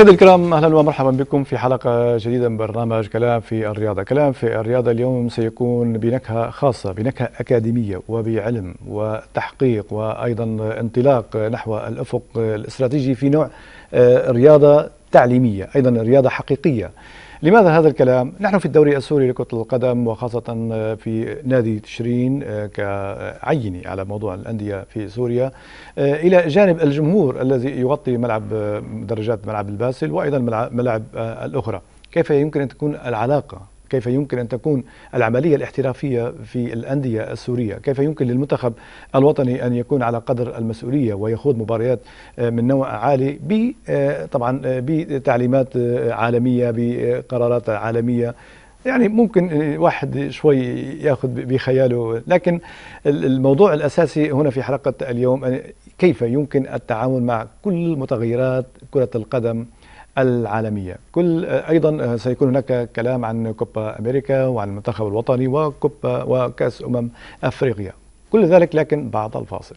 مشاهدي الكرام اهلا ومرحبا بكم في حلقه جديده من برنامج كلام في الرياضه، كلام في الرياضه اليوم سيكون بنكهه خاصه، بنكهه اكاديميه وبعلم وتحقيق وايضا انطلاق نحو الافق الاستراتيجي في نوع آه، رياضه تعليميه، ايضا رياضه حقيقيه. لماذا هذا الكلام؟ نحن في الدوري السوري لكرة القدم وخاصة آه، في نادي تشرين آه، كعيني على موضوع الأندية في سوريا آه، إلى جانب الجمهور الذي يغطي ملعب درجات ملعب الباسل وأيضا ملاعب الأخرى كيف يمكن أن تكون العلاقة كيف يمكن أن تكون العملية الاحترافية في الأندية السورية كيف يمكن للمنتخب الوطني أن يكون على قدر المسؤولية ويخوض مباريات آه، من نوع عالي ب آه، طبعا آه، بتعليمات عالمية بقرارات عالمية يعني ممكن واحد شوي ياخذ بخياله لكن الموضوع الاساسي هنا في حلقه اليوم كيف يمكن التعامل مع كل متغيرات كره القدم العالمية كل أيضا آه، سيكون هناك كلام عن كوبا أمريكا وعن المنتخب الوطني وكوبا وكأس أمم أفريقيا كل ذلك لكن بعد الفاصل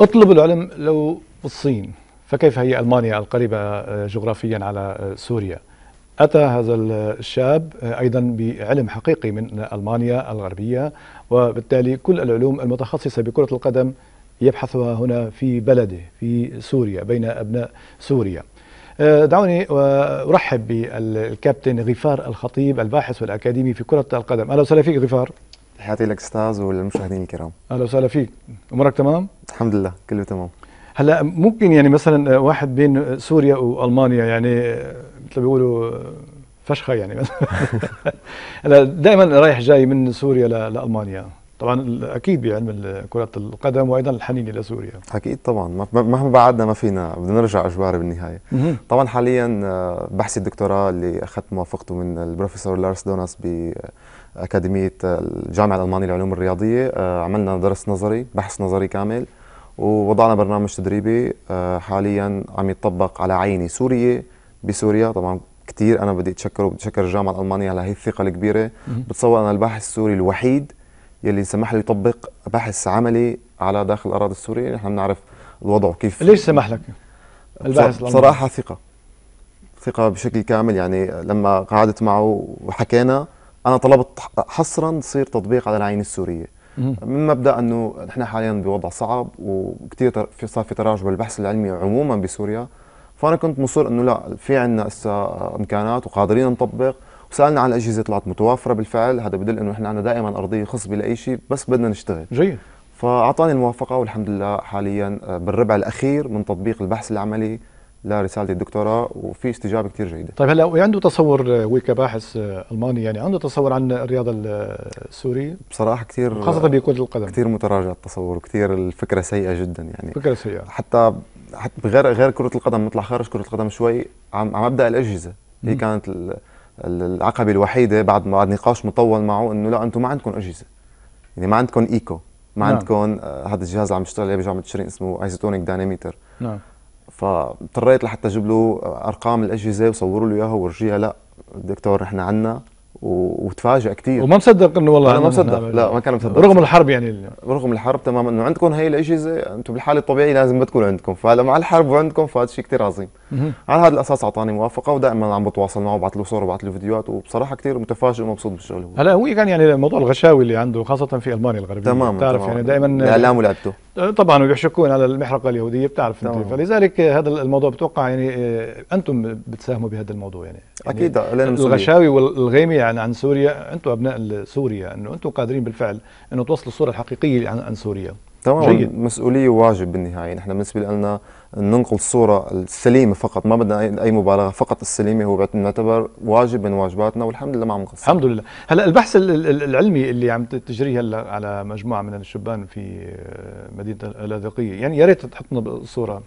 اطلب العلم لو بالصين فكيف هي المانيا القريبه آه، جغرافيا على آه، سوريا أتى هذا آه، الشاب أيضا بعلم حقيقي من ألمانيا الغربية وبالتالي كل العلوم المتخصصة بكرة القدم يبحثها هنا في بلده في سوريا بين أبناء سوريا دعوني ارحب بالكابتن غفار الخطيب الباحث والأكاديمي في كرة القدم أهلا وسهلا فيك غفار تحياتي لك استاذ وللمشاهدين الكرام اهلا وسهلا فيك امورك تمام الحمد لله كله تمام هلا ممكن يعني مثلا آه، واحد بين سوريا والمانيا يعني آه، مثل ما بيقولوا آه، فشخه يعني هلا دائما رايح جاي من سوريا لالمانيا طبعا اكيد بعلم كره القدم وايضا الحنين الى سوريا اكيد طبعا مهما بعدنا ما فينا بدنا نرجع اجباري بالنهايه طبعا حاليا بحثي الدكتوراه اللي اخذت موافقته من البروفيسور لارس دوناس ب اكاديميه الجامعه الالمانيه للعلوم الرياضيه آه، عملنا درس نظري بحث نظري كامل ووضعنا برنامج تدريبي آه، حاليا عم يتطبق على عينه سوريه بسوريا طبعا كثير انا بدي اتشكره وبتشكر الجامعه الالمانيه على هي الثقه الكبيره بتصور انا الباحث السوري الوحيد يلي سمح له يطبق بحث عملي على داخل الاراضي السوريه نحن بنعرف الوضع كيف ليش سمح لك الباحث صراحه ثقه ثقه بشكل كامل يعني لما قعدت معه وحكينا انا طلبت حصرا تصير تطبيق على العين السوريه من مبدا انه نحن حاليا بوضع صعب وكثير في صار في تراجع بالبحث العلمي عموما بسوريا فانا كنت مصر انه لا في عندنا هسه امكانات وقادرين نطبق وسالنا عن الاجهزه طلعت متوافره بالفعل هذا بدل انه احنا عندنا دائما ارضيه خصبه لاي شيء بس بدنا نشتغل جيد فاعطاني الموافقه والحمد لله حاليا بالربع الاخير من تطبيق البحث العملي لرساله الدكتوراه وفي استجابه كثير جيده. طيب هلا عنده تصور آه، ويك كباحث آه، الماني يعني عنده تصور عن الرياضه آه، السوريه؟ بصراحه كثير خاصه بكره القدم كثير متراجع التصور وكثير الفكره سيئه جدا يعني فكره سيئه حتى حتى غير غير كره القدم نطلع خارج كره القدم شوي عم عم ابدا الاجهزه هي كانت العقبه الوحيده بعد بعد نقاش مطول معه انه لا انتم ما عندكم اجهزه يعني ما عندكم ايكو ما نعم. عندكم هذا الجهاز اللي عم يشتغل عليه بجامعه تشرين اسمه ايزوتونيك دايناميتر نعم فاضطريت لحتى اجيب له ارقام الاجهزه وصوروا له اياها وورجيها لا الدكتور نحن عنا وتفاجئ كثير وما مصدق انه والله انا ما مصدق لا ما كان مصدق رغم الحرب يعني اللي. رغم الحرب تماما انه عندكم هي الاجهزه انتم بالحاله الطبيعيه لازم ما تكون عندكم فلما مع الحرب وعندكم فهذا شيء كثير عظيم على هذا الاساس اعطاني موافقه ودائما عم بتواصل معه وبعث له صور وبعث له فيديوهات وبصراحه كثير متفاجئ ومبسوط بالشغل هو هلا هو كان يعني موضوع الغشاوي اللي عنده خاصه في المانيا الغربيه تماما بتعرف تمام. يعني دائما الاعلام ولعبته طبعا وبيحشكون على المحرقه اليهوديه بتعرف انت فلذلك هذا الموضوع بتوقع يعني آه، انتم بتساهموا بهذا الموضوع يعني, يعني اكيد الغشاوي والغيمي يعني عن سوريا انتم ابناء سوريا انه انتم قادرين بالفعل انه توصلوا الصوره الحقيقيه عن سوريا تمام جيد. مسؤوليه وواجب بالنهايه نحن بالنسبه لنا ننقل الصوره السليمه فقط ما بدنا اي مبالغه فقط السليمه هو بنعتبر واجب من واجباتنا والحمد لله ما عم نقصر الحمد لله هلا البحث العلمي اللي عم تجريه هلا على مجموعه من الشبان في آه، مدينه اللاذقيه يعني يا ريت تحطنا بصوره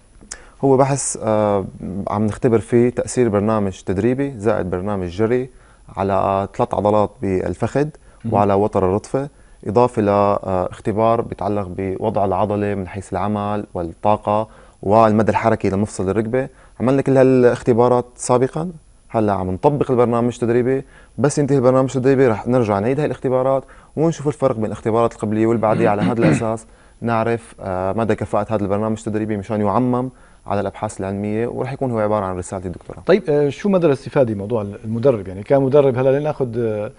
هو بحث آه، عم نختبر فيه تاثير برنامج تدريبي زائد برنامج جري على ثلاث عضلات بالفخذ وعلى وتر الرطفه اضافه لاختبار آه، بيتعلق بوضع العضله من حيث العمل والطاقه والمدى الحركي لمفصل الركبه عملنا كل هالاختبارات سابقا هلا عم نطبق البرنامج التدريبي بس ينتهي البرنامج التدريبي رح نرجع نعيد هاي الاختبارات ونشوف الفرق بين الاختبارات القبليه والبعديه على هذا الاساس نعرف آه، مدى كفاءه هذا البرنامج التدريبي مشان يعمم على الابحاث العلميه ورح يكون هو عباره عن رساله الدكتوراه. طيب آه، شو مدى الاستفاده موضوع المدرب يعني كمدرب هلا لناخذ آه،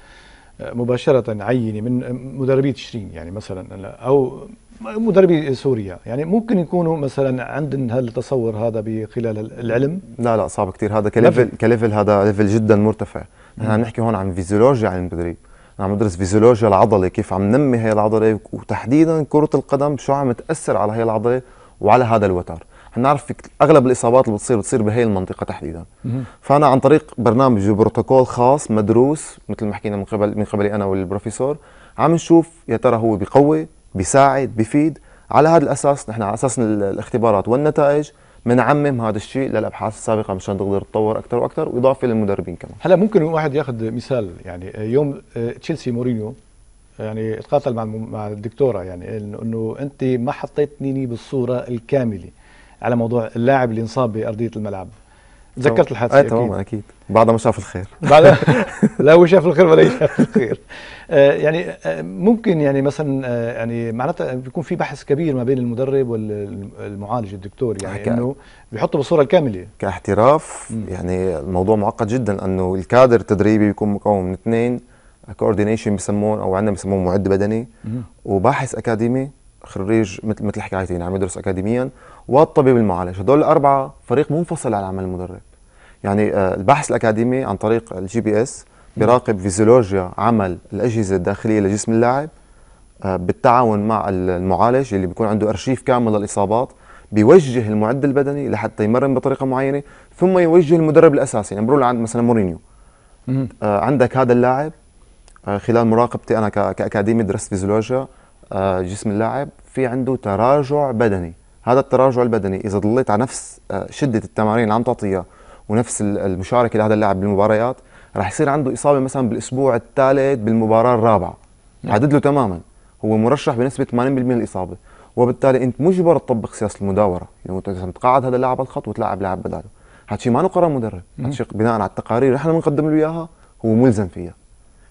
مباشره عينه من مدربي تشرين يعني مثلا او مدربي سوريا يعني ممكن يكونوا مثلا عندهم هالتصور هذا بخلال العلم لا لا صعب كثير هذا كليفل كليفل هذا ليفل جدا مرتفع نحن عم نحكي هون عن فيزيولوجيا عن التدريب عم ندرس فيزيولوجيا العضله كيف عم ننمي هي العضله وتحديدا كره القدم شو عم تاثر على هي العضله وعلى هذا الوتر حنعرف اغلب الاصابات اللي بتصير بتصير بهي المنطقه تحديدا فانا عن طريق برنامج وبروتوكول خاص مدروس مثل ما حكينا من قبل من قبلي انا والبروفيسور عم نشوف يا ترى هو بقوي بيساعد بفيد على هذا الاساس نحن على اساس الاختبارات والنتائج بنعمم هذا الشيء للابحاث السابقه مشان تقدر تطور اكثر واكثر واضافه للمدربين كمان هلا ممكن واحد ياخذ مثال يعني آه، يوم آه، تشيلسي مورينيو يعني تقاتل مع مع الدكتوره يعني انه انت ما حطيتني بالصوره الكامله على موضوع اللاعب اللي انصاب بارضيه الملعب تذكرت الحادثه اي آه، تماما اكيد بعد ما شاف الخير بعد لا هو شاف الخير ولا شاف الخير آه، يعني آه، ممكن يعني مثلا يعني معناتها بيكون في بحث كبير ما بين المدرب والمعالج الدكتور يعني انه بيحطه بالصوره الكامله كاحتراف يعني الموضوع معقد جدا انه الكادر التدريبي بيكون مكون من اثنين كوردينيشن بسمون او عندنا بسموه معد بدني وباحث اكاديمي خريج مثل مثل حكايتي يعني عم يدرس اكاديميا والطبيب المعالج هدول الاربعه فريق منفصل عن عمل المدرب يعني آه، البحث الاكاديمي عن طريق الجي بي اس بيراقب فيزيولوجيا عمل الاجهزه الداخليه لجسم اللاعب آه، بالتعاون مع المعالج اللي بيكون عنده ارشيف كامل للاصابات بيوجه المعد البدني لحتى يمرن بطريقه معينه ثم يوجه المدرب الاساسي يعني بروح عند مثلا مورينيو آه، عندك هذا اللاعب خلال مراقبتي انا كاكاديمي درست فيزيولوجيا جسم اللاعب في عنده تراجع بدني هذا التراجع البدني اذا ضليت على نفس آه، شده التمارين اللي عم تعطيها ونفس المشاركه لهذا اللاعب بالمباريات رح يصير عنده اصابه مثلا بالاسبوع الثالث بالمباراه الرابعه نعم. حدد له تماما هو مرشح بنسبه 80% الاصابه وبالتالي انت مجبر تطبق سياسه المداوره يعني انت تقعد تقاعد هذا اللاعب على الخط وتلعب لاعب بداله هذا الشيء ما له قرار مدرب هذا الشيء نعم. بناء على التقارير اللي نحن بنقدم له اياها هو ملزم فيها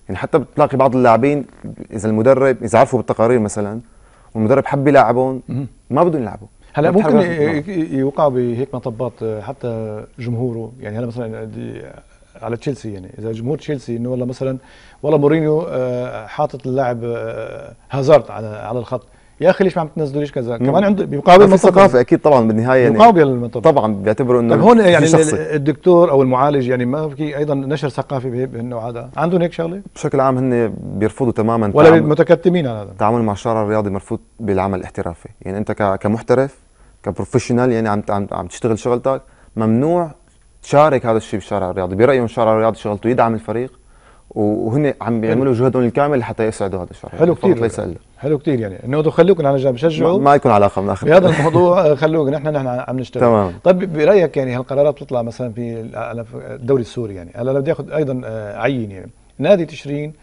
يعني حتى بتلاقي بعض اللاعبين اذا المدرب اذا عرفوا بالتقارير مثلا والمدرب حب يلاعبهم ما بدهم يلعبوا هلا ممكن يوقع بهيك مطبات آه، حتى جمهوره يعني هلا مثلا آه، على تشيلسي يعني اذا جمهور تشيلسي انه والله مثلا والله مورينيو آه، حاطط اللاعب هازارد على على الخط يا اخي ليش ما عم تنزلوش كذا كمان عنده بيقابل في ثقافه اكيد طبعا بالنهايه يعني بيقابل المطب طبعا بيعتبروا انه طب هون يعني الدكتور او المعالج يعني ما في ايضا نشر ثقافي بهالنوع هذا عندهم هيك شغله بشكل عام هن بيرفضوا تماما ولا متكتمين على هذا التعامل مع الشارع الرياضي مرفوض بالعمل الاحترافي يعني انت كمحترف كبروفيشنال يعني عم عم, عم تشتغل شغلتك ممنوع تشارك هذا الشيء بالشارع الرياضي برايهم الشارع الرياضي شغلته يدعم الفريق وهن عم بيعملوا جهدهم الكامل لحتى يسعدوا هذا الشعب حلو كثير حلو كثير يعني انه خلوكم نحن جنب شجعوا ما, لكم يكون علاقه من بهذا الموضوع خلوكم نحن نحن عم نشتغل تمام طيب برايك يعني هالقرارات بتطلع مثلا في الدوري السوري يعني هلا بدي اخذ ايضا آه، عين يعني نادي تشرين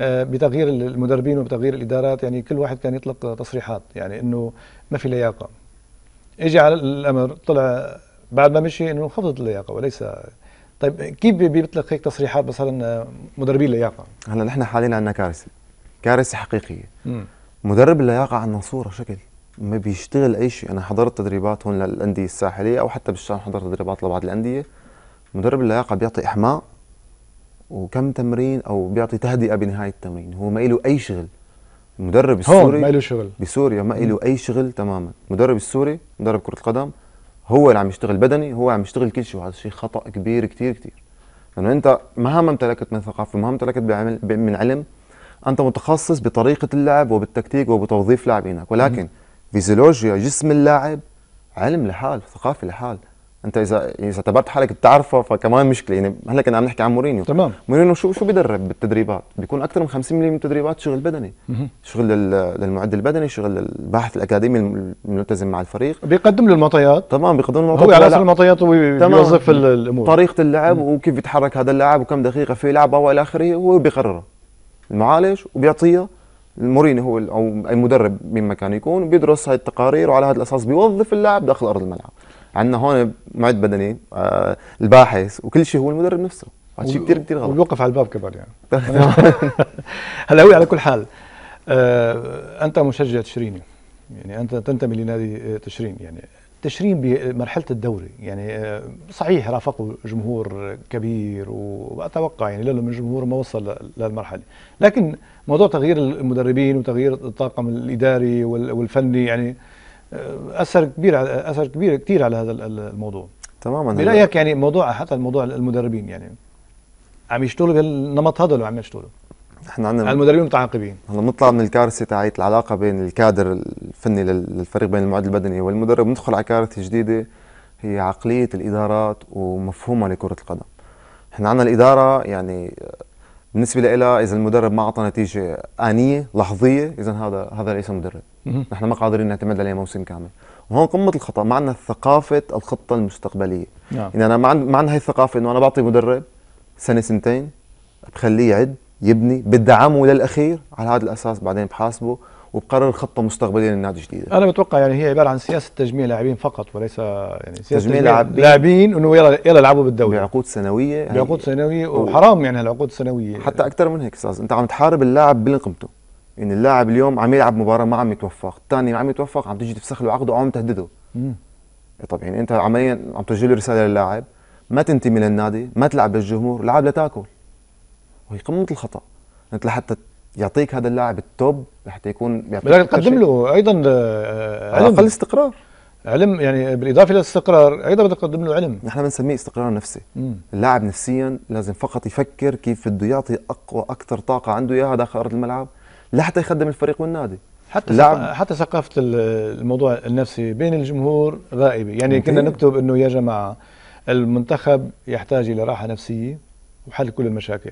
آه، بتغيير المدربين وبتغيير الادارات يعني كل واحد كان يطلق تصريحات يعني انه ما في لياقه اجى على الامر طلع بعد ما مشي انه انخفضت اللياقه وليس طيب كيف بيطلق هيك تصريحات مثلا آه، مدربي اللياقه؟ هلا نحن حاليا عندنا كارثه كارثه حقيقيه مم. مدرب اللياقه عندنا صوره شكل ما بيشتغل اي شيء انا حضرت تدريبات هون للانديه الساحليه او حتى بالشام حضرت تدريبات لبعض الانديه مدرب اللياقه بيعطي احماء وكم تمرين او بيعطي تهدئه بنهايه التمرين هو ما له اي شغل المدرب السوري هون ما له شغل بسوريا ما له اي شغل تماما المدرب السوري مدرب كره القدم هو اللي عم يشتغل بدني هو عم يشتغل كل شيء وهذا الشيء خطا كبير كثير كثير لانه يعني انت مهما امتلكت من ثقافه مهما امتلكت من علم انت متخصص بطريقه اللعب وبالتكتيك وبتوظيف لاعبينك ولكن فيزيولوجيا جسم اللاعب علم لحال ثقافه لحال انت اذا اذا اعتبرت حالك بتعرفه فكمان مشكله يعني هلا كنا عم نحكي عن مورينيو تمام مورينيو شو شو بيدرب بالتدريبات؟ بيكون اكثر من 50% من التدريبات شغل بدني مه. شغل للمعد البدني شغل الباحث الاكاديمي الملتزم مع الفريق بيقدم له المعطيات تمام بيقدم له المعطيات هو على اساس المعطيات هو بيوظف الامور طريقه اللعب مه. وكيف بيتحرك هذا اللاعب وكم دقيقه في لعبه والى اخره هو بيقرره المعالج وبيعطيها المورينيو هو او اي مدرب مين ما كان يكون بيدرس هاي التقارير وعلى هذا الاساس بيوظف اللاعب داخل ارض الملعب عندنا هون معد بدني آه الباحث وكل شيء هو المدرب نفسه شيء كثير كثير غلط ويوقف على الباب كمان يعني هلا هو على كل حال آه انت مشجع تشريني يعني انت تنتمي لنادي آه، تشرين يعني تشرين بمرحله الدوري يعني آه، صحيح رافقه جمهور كبير واتوقع يعني لانه من جمهور ما وصل للمرحله لكن موضوع تغيير المدربين وتغيير الطاقم الاداري والفني يعني اثر كبير اثر كبير كثير على هذا الموضوع تماما برايك يعني موضوع حتى الموضوع المدربين يعني عم يشتغلوا بالنمط هذا ولا عم يشتغلوا؟ احنا عندنا المدربين متعاقبين هلا بنطلع من الكارثه تاعت العلاقه بين الكادر الفني للفريق بين المعد البدني والمدرب بندخل على كارثه جديده هي عقليه الادارات ومفهومها لكره القدم احنا عندنا الاداره يعني بالنسبه لها اذا المدرب ما اعطى نتيجه انيه لحظيه اذا هذا هذا ليس مدرب نحن ما قادرين نعتمد عليه موسم كامل وهون قمه الخطا ما عندنا ثقافه الخطه المستقبليه نعم. يعني انا ما عندنا ما هي الثقافه انه انا بعطي مدرب سنه سنتين بخليه يعد يبني بدعمه للاخير على هذا الاساس بعدين بحاسبه وبقرر خطه مستقبليه للنادي الجديد انا بتوقع يعني هي عباره عن سياسه تجميع لاعبين فقط وليس يعني سياسه تجميع لاعبين لاعبين انه يلا يلا العبوا بالدوري بعقود سنويه يعني بعقود سنويه وحرام يعني هالعقود السنويه حتى اكثر من هيك استاذ انت عم تحارب اللاعب بلقمته ان اللاعب اليوم عم يلعب مباراه ما عم يتوفق، الثاني ما عم يتوفق عم تيجي تفسخ له عقده او عم تهدده. طيب يعني انت عمليا عم تسجل رساله للاعب ما تنتمي للنادي، ما تلعب للجمهور، لعب لتاكل. وهي قمه الخطا. انت لحتى يعطيك هذا اللاعب التوب لحتى يكون بدك تقدم له ايضا آه، علم اقل استقرار علم يعني بالاضافه للاستقرار ايضا بدك تقدم له علم نحن بنسميه استقرار نفسي مم. اللاعب نفسيا لازم فقط يفكر كيف بده يعطي اقوى اكثر طاقه عنده اياها داخل ارض الملعب لحتى يخدم الفريق والنادي حتى لعب. حتى ثقافه الموضوع النفسي بين الجمهور غائبه يعني كنا نكتب انه يا جماعه المنتخب يحتاج الى راحه نفسيه وحل كل المشاكل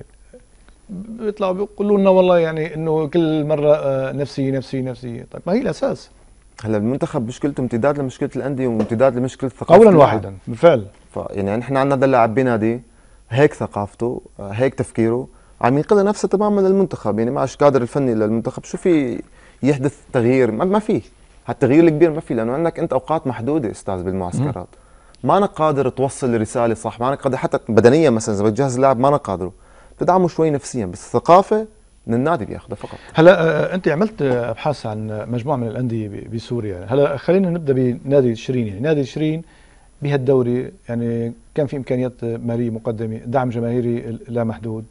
بيطلعوا بيقولوا لنا والله يعني انه كل مره نفسيه آه، نفسيه نفسيه طيب ما هي الاساس هلا المنتخب مشكلته امتداد لمشكله الانديه وامتداد لمشكله ثقافه قولا واحدا بالفعل يعني نحن عندنا هذا اللاعب بينادي هيك ثقافته آه، هيك تفكيره عم ينقلها نفسها تماما للمنتخب يعني معش عادش الكادر الفني للمنتخب شو في يحدث تغيير ما في هالتغيير الكبير ما في لانه عندك انت اوقات محدوده استاذ بالمعسكرات ما انا قادر توصل رساله صح ما انا قادر حتى بدنيا مثلا اذا بتجهز اللاعب ما انا قادره تدعمه شوي نفسيا بس الثقافه من النادي بياخذها فقط هلا آه، آه، انت عملت ابحاث عن مجموعه من الانديه بسوريا هلا خلينا نبدا بنادي شيرين يعني نادي شيرين بهالدوري يعني كان في امكانيات ماليه مقدمه دعم جماهيري لا محدود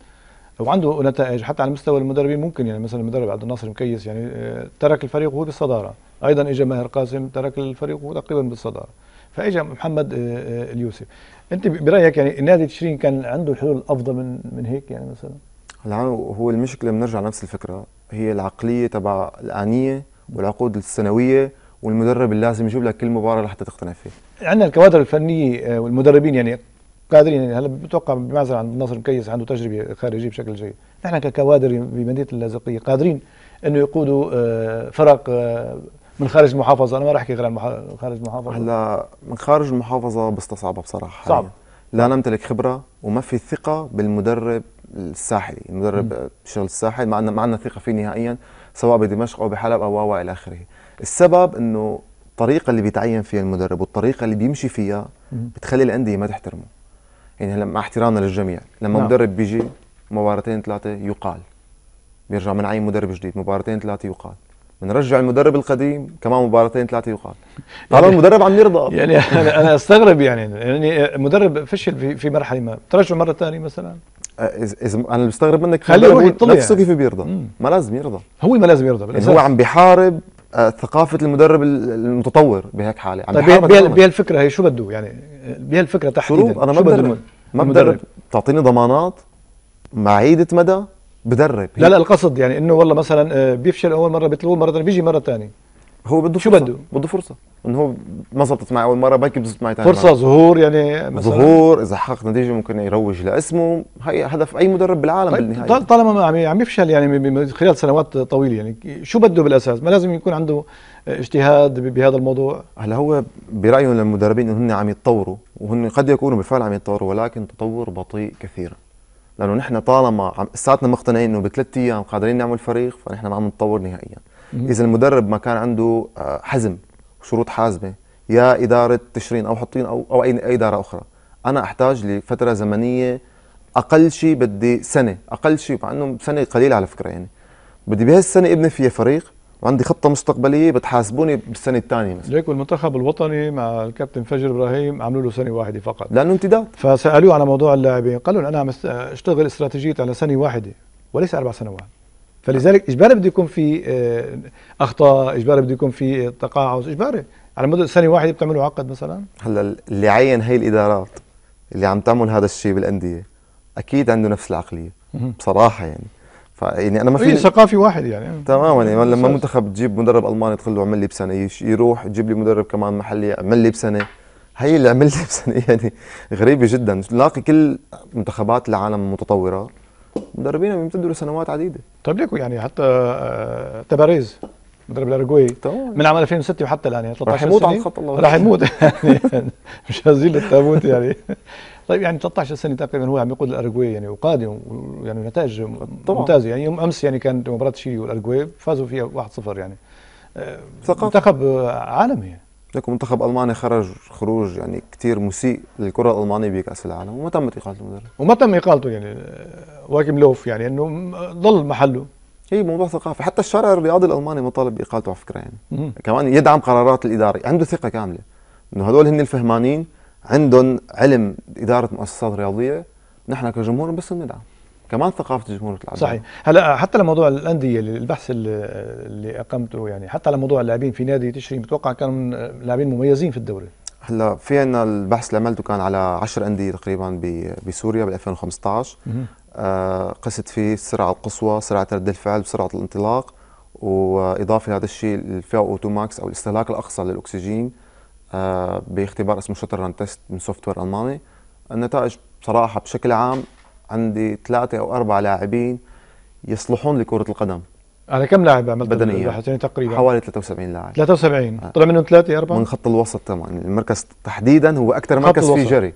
وعنده نتائج حتى على مستوى المدربين ممكن يعني مثلا المدرب عبد الناصر مكيس يعني آه، ترك الفريق وهو بالصداره ايضا اجى ماهر قاسم ترك الفريق وهو تقريبا بالصداره فاجى محمد آه، آه، اليوسف انت برايك يعني نادي تشرين كان عنده الحلول افضل من من هيك يعني مثلا هلا نعم، هو المشكله بنرجع نفس الفكره هي العقليه تبع الانيه والعقود السنويه والمدرب اللي لازم يجيب لك كل مباراه لحتى تقتنع فيه عندنا الكوادر الفنيه والمدربين يعني قادرين يعني هلا بتوقع بمعزل عن الناصر مكيس عنده تجربه خارجيه بشكل جيد نحن ككوادر بمدينه اللاذقيه قادرين انه يقودوا آه، فرق آه، من خارج المحافظه انا ما راح احكي غير عن خارج المحافظه هلا من خارج المحافظه بستصعبها بصراحه صعب لا نمتلك خبره وما في ثقه بالمدرب الساحلي المدرب بشغل الساحل ما عندنا ما عندنا ثقه فيه نهائيا سواء بدمشق او بحلب او الى اخره السبب انه الطريقه اللي بيتعين فيها المدرب والطريقه اللي بيمشي فيها بتخلي الانديه ما تحترمه يعني هلا مع احترامنا للجميع لما نعم. مدرب بيجي مباراتين ثلاثه يقال بيرجع بنعين مدرب جديد مباراتين ثلاثه يقال بنرجع المدرب القديم كمان مباراتين ثلاثه يقال طبعا يعني المدرب عم يرضى يعني انا انا استغرب يعني يعني مدرب فشل في في مرحله ما ترجع مره ثانيه مثلا اذا انا بستغرب منك خليه يروح يطلع نفسه يعني. كيف بيرضى ما لازم يرضى هو ما لازم يرضى يعني بالأساس. هو عم بيحارب آه، ثقافه المدرب المتطور بهيك حاله عم طيب بهي الفكره هي شو بده يعني بهي الفكره تحديدا انا ما بدرب ما بدرب تعطيني ضمانات بعيده مدى بدرب لا لا القصد يعني انه والله مثلا آه، بيفشل اول مره بيطلبوه مره ثانيه بيجي مره ثانيه هو بده شو بده؟ بده فرصه انه هو ما زبطت معي اول مره بلكي بزبط معي ثاني فرصه مرة. ظهور يعني مثلا ظهور اذا حقق نتيجه ممكن يروج لاسمه هي هدف اي مدرب بالعالم طيب بالنهايه طالما عم عم يفشل يعني خلال سنوات طويله يعني شو بده بالاساس؟ ما لازم يكون عنده اجتهاد بهذا الموضوع هلا هو برايهم للمدربين انه هن عم يتطوروا وهن قد يكونوا بالفعل عم يتطوروا ولكن تطور بطيء كثيرا لانه نحن طالما لساتنا ساعتنا مقتنعين انه بثلاث ايام قادرين نعمل فريق فنحن ما عم نتطور نهائيا اذا المدرب ما كان عنده آه، حزم وشروط حازمه يا اداره تشرين او حطين او او اي اداره اخرى انا احتاج لفتره زمنيه اقل شيء بدي سنه اقل شيء مع انه سنه قليله على فكره يعني بدي بهالسنه ابني فيها فريق وعندي خطه مستقبليه بتحاسبوني بالسنه الثانيه مثلا ليك والمنتخب الوطني مع الكابتن فجر ابراهيم عملوا له سنه واحده فقط لانه امتداد فسالوه على موضوع اللاعبين قال لهم انا عم اشتغل استراتيجيه على سنه واحده وليس اربع سنوات فلذلك اجباري بده يكون في آه، اخطاء اجباري بده يكون في تقاعس اجباري على مدة سنة واحدة بتعملوا عقد مثلا هلا اللي عين هي الادارات اللي عم تعمل هذا الشيء بالاندية اكيد عنده نفس العقلية بصراحة يعني فيعني انا ما في ثقافه ثقافي واحد يعني تماما يعني لما منتخب تجيب مدرب الماني تقول له اعمل لي بسنه يروح تجيب لي مدرب كمان محلي اعمل لي بسنه هي اللي عمل لي بسنه يعني غريبه جدا نلاقي كل منتخبات العالم متطوره مدربين بيمتدوا لسنوات عديده طيب ليكو يعني حتى آه، تباريز مدرب الارجواي من عام 2006 وحتى الان يعني 13 سنه راح يموت على الخط الله راح يموت يعني مش هزيل التابوت يعني طيب يعني 13 سنه تقريبا هو عم يقود الارجواي يعني وقاد يعني نتائج ممتازه يعني يوم امس يعني كانت مباراه تشيلي والارجواي فازوا فيها 1-0 يعني آه، منتخب عالمي يعني. لكن منتخب المانيا خرج خروج يعني كثير مسيء للكره الالمانيه بكاس العالم وما تم اقالته المدرب وما تم اقالته يعني آه، واكم لوف يعني انه ضل محله هي موضوع ثقافي حتى الشارع الرياضي الالماني مطالب باقالته على فكره يعني مم. كمان يدعم قرارات الاداري عنده ثقه كامله انه هدول هن الفهمانين عندهم علم اداره مؤسسات رياضيه نحن كجمهور بس بندعم كمان ثقافه الجمهور بتلعب صحيح هلا حتى لموضوع الانديه البحث اللي اقمته يعني حتى لموضوع اللاعبين في نادي تشرين بتوقع كانوا لاعبين مميزين في الدوري هلا في عندنا البحث اللي عملته كان على 10 انديه تقريبا بسوريا بال 2015 آه قست فيه السرعه القصوى سرعه رد الفعل وسرعه الانطلاق واضافه لهذا الشيء الفي او 2 ماكس او الاستهلاك الاقصى للاكسجين آه باختبار اسمه شطرن تيست من سوفت وير الماني النتائج بصراحه بشكل عام عندي ثلاثة أو أربع لاعبين يصلحون لكرة القدم على كم لاعب عملت بدنية تقريبا حوالي 73 لاعب 73 آه. طلع منهم ثلاثة أربعة من خط الوسط تمام المركز تحديدا هو أكثر مركز فيه جري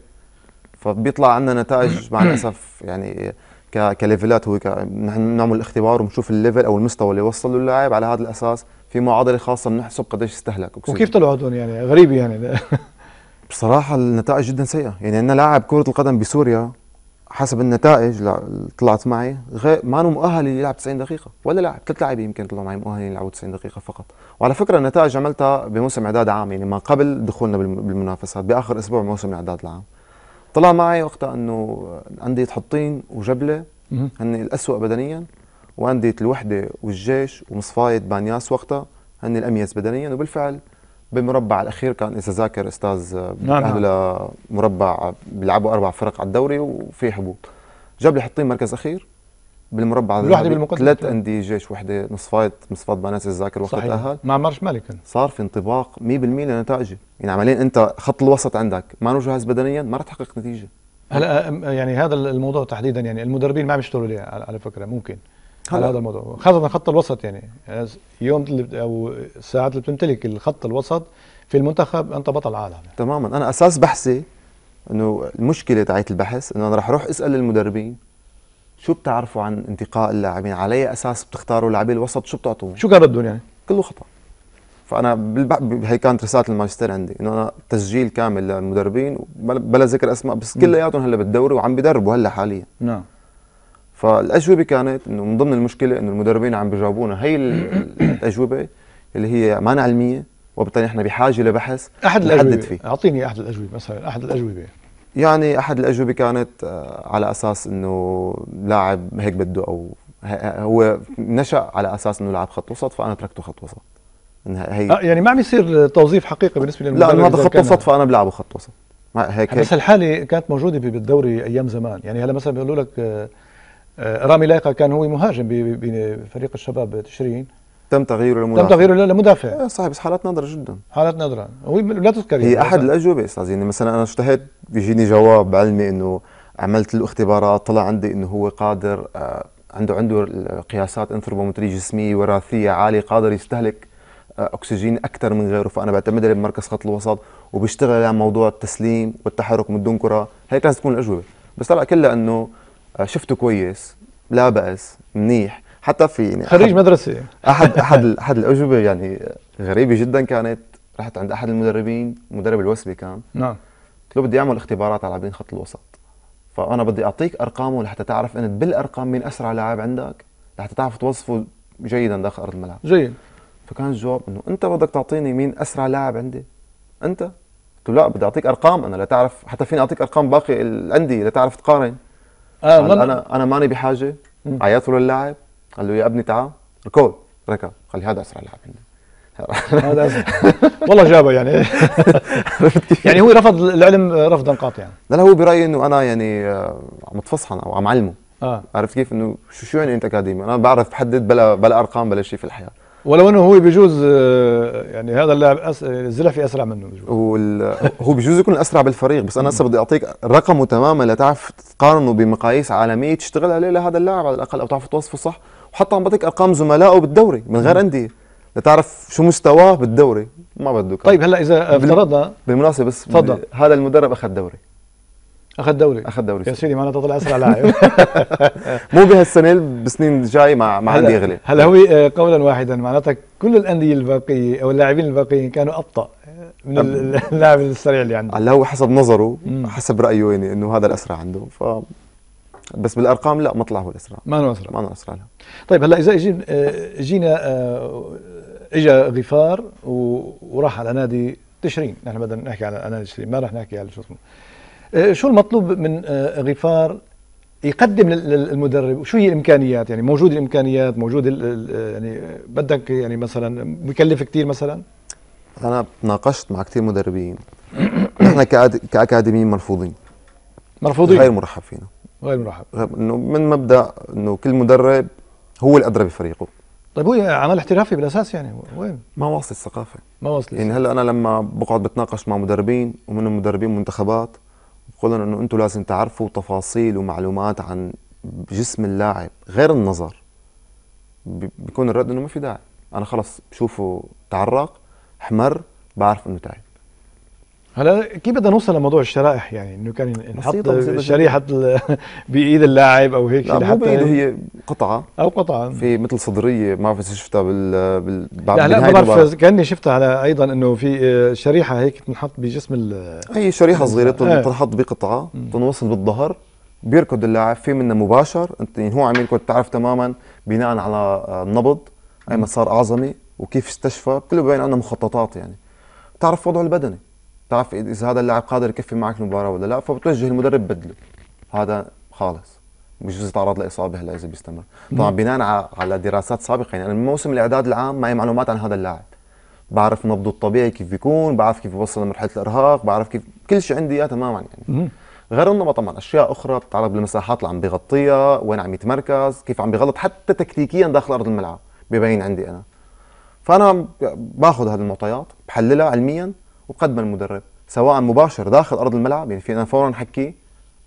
فبيطلع عندنا نتائج مع الأسف يعني كليفلات هو نحن بنعمل الاختبار وبنشوف الليفل او المستوى اللي وصل له اللاعب على هذا الاساس في معادله خاصه بنحسب قديش استهلك أكسجين. وكيف طلعوا هدول يعني غريبه يعني بصراحه النتائج جدا سيئه يعني عندنا لاعب كره القدم بسوريا حسب النتائج اللي طلعت معي غير ما أنا مؤهل يلعب 90 دقيقة ولا لاعب ثلاث لاعبين يمكن طلعوا معي مؤهلين يلعبوا 90 دقيقة فقط وعلى فكرة النتائج عملتها بموسم إعداد عام يعني ما قبل دخولنا بالمنافسات بآخر أسبوع موسم الإعداد العام طلع معي وقتها أنه أندية حطين وجبلة هن الأسوأ بدنيا وأندية الوحدة والجيش ومصفاية بانياس وقتها هن الأميز بدنيا وبالفعل بالمربع الاخير كان اذا ذاكر استاذ آه، نعم نعم. آه، مربع آه، بيلعبوا اربع فرق على الدوري وفي هبوط جاب لي حطين مركز اخير بالمربع الوحده بالمقدمه ثلاث انديه جيش وحده نصفايت مصفات بنات الذاكر وقت تاهل مع مرش مالك صار في انطباق 100% لنتائجي يعني عمليا انت خط الوسط عندك ما جاهز بدنيا ما رح تحقق نتيجه هلا يعني هذا الموضوع تحديدا يعني المدربين ما يشتغلوا عليه على فكره ممكن على هذا الموضوع خاصه خط الوسط يعني يوم او الساعات اللي بتمتلك الخط الوسط في المنتخب انت بطل عالم يعني. تماما انا اساس بحثي انه المشكله تاعت البحث انه انا رح اروح اسال المدربين شو بتعرفوا عن انتقاء اللاعبين على اي اساس بتختاروا لاعبي الوسط شو بتعطوهم شو كان ردهم يعني كله خطا فانا بالبح... هي كانت رساله الماجستير عندي انه انا تسجيل كامل للمدربين بلا ذكر اسماء بس كلياتهم هلا بالدوري وعم بدربوا هلا حاليا نعم فالاجوبه كانت انه من ضمن المشكله انه المدربين عم بيجاوبونا هي الاجوبه اللي هي ما علميه وبالتالي نحن بحاجه لبحث احد الاجوبه فيه اعطيني احد الاجوبه مثلا احد الاجوبه يعني احد الاجوبه كانت آه، على اساس انه لاعب هيك بده او هو نشا على اساس انه لاعب خط وسط فانا تركته خط وسط هي آه، يعني ما عم يصير توظيف حقيقي بالنسبه للمدرب لا هذا خط وسط فانا بلعبه خط وسط هيك بس الحاله كانت موجوده بالدوري ايام زمان يعني هلا مثلا بيقولوا لك آه، آه، رامي لايقه كان هو مهاجم بفريق الشباب تشرين تم تغييره لمدافع تم تغييره لمدافع آه، صحيح بس حالات نادره جدا حالات نادره هو لا تذكر هي يعني، احد الاجوبه استاذ يعني مثلا انا اشتهيت بيجيني جواب علمي انه عملت له اختبارات طلع عندي انه هو قادر آه، عنده عنده قياسات انثروبومتري جسميه وراثيه عاليه قادر يستهلك اكسجين اكثر من غيره فانا بعتمد عليه بمركز خط الوسط وبيشتغل على موضوع التسليم والتحرك من دون كره هيك لازم تكون الاجوبه بس طلع كلها انه آه، شفته كويس لا باس منيح حتى في يعني خريج مدرسه احد احد احد الاجوبه يعني غريبه جدا كانت رحت عند احد المدربين مدرب الوسبي كان نعم قلت له بدي اعمل اختبارات على لاعبين خط الوسط فانا بدي اعطيك ارقامه لحتى تعرف انت بالارقام مين اسرع لاعب عندك لحتى تعرف توصفه جيدا داخل ارض الملعب جيد فكان الجواب انه انت بدك تعطيني مين اسرع لاعب عندي انت قلت له لا بدي اعطيك ارقام انا لتعرف حتى فيني اعطيك ارقام باقي الانديه لتعرف تقارن آه قال انا انا ماني بحاجه عيطت له اللاعب قال له يا ابني تعال ركض ركض قال لي هذا اسرع لاعب هذا والله جابه يعني يعني هو رفض العلم رفضا قاطعا يعني. لا لا هو برايي انه انا يعني آه، عم اتفصحن او عم علمه آه. عرفت كيف انه شو شو يعني انت اكاديمي انا بعرف بحدد بلا بلا ارقام بلا شيء في الحياه ولو انه هو بجوز آه، يعني هذا اللاعب أس... الزلفي اسرع منه بجوز وال... هو بجوز يكون اسرع بالفريق بس انا هسه بدي اعطيك رقمه تماما لتعرف تقارنه بمقاييس عالميه تشتغل عليه لهذا اللاعب على الاقل او تعرف توصفه صح وحتى عم بعطيك ارقام زملائه بالدوري من غير انديه لتعرف شو مستواه بالدوري ما بده طيب هلا اذا افترضنا بالمناسبه بس تفضل هذا المدرب اخذ دوري اخذ دوري اخذ دوري يا سيدي معناتها طلع اسرع لاعب مو بهالسنه بسنين جاي مع مع هلا يغلي هلا هو آه، قولا واحدا معناتها كل الانديه الباقيه او اللاعبين الباقيين كانوا ابطا آه، من اللاعب السريع اللي عنده هلا هو حسب نظره حسب رايه يعني انه هذا الاسرع عنده ف بس بالارقام لا ما طلع هو الاسرع ما هو اسرع ما هو اسرع طيب هلا اذا جينا جينا اجى آه، غفار وراح على نادي تشرين نحن بدنا نحكي على نادي تشرين ما راح نحكي على شو اسمه آه، شو المطلوب من آه، غفار يقدم للمدرب وشو هي الامكانيات يعني موجود الامكانيات موجود يعني بدك يعني مثلا بكلف كثير مثلا انا تناقشت مع كثير مدربين نحن كاكاديميين مرفوضين مرفوضين غير مرحب فينا غير مرحب انه من مبدا انه كل مدرب هو الادرى بفريقه طيب هو عمل احترافي بالاساس يعني وين؟ ما واصل الثقافه ما واصل يعني هلا انا لما بقعد بتناقش مع مدربين ومنهم مدربين منتخبات بقول انه انتم لازم تعرفوا تفاصيل ومعلومات عن جسم اللاعب غير النظر بيكون الرد انه ما في داعي انا خلص بشوفه تعرق احمر بعرف انه تعب هلا كيف بدنا نوصل لموضوع الشرائح يعني انه كان نحط شريحه بايد اللاعب او هيك شيء لحتى هي قطعه او قطعه في مثل صدريه ما بعرف اذا شفتها بال بال بعد لا, لا ما بعرف كاني شفتها على ايضا انه في آه، شريحه هيك تنحط بجسم ال اي شريحه صغيره إيه. تنحط بقطعه تنوصل بالظهر بيركض اللاعب في منه مباشر انت يعني هو عم يركض تعرف تماما بناء على آه، النبض اي مسار اعظمي وكيف استشفى كله بين عندنا مخططات يعني تعرف وضعه البدني تعرف اذا هذا اللاعب قادر يكفي معك المباراه ولا لا فبتوجه المدرب بدله هذا خالص بجوز يتعرض لاصابه هلا اذا بيستمر طبعا بناء على دراسات سابقه يعني من موسم الاعداد العام معي معلومات عن هذا اللاعب بعرف نبضه الطبيعي كيف بيكون بعرف كيف بيوصل لمرحله الارهاق بعرف كيف كل شيء عندي اياه تماما يعني غير النمط طبعا اشياء اخرى بتتعرض بالمساحات اللي عم بيغطيها وين عم يتمركز كيف عم بيغلط حتى تكتيكيا داخل ارض الملعب ببين عندي انا فانا باخذ هذه المعطيات بحللها علميا وقدم المدرب سواء مباشر داخل ارض الملعب يعني فينا فورا نحكي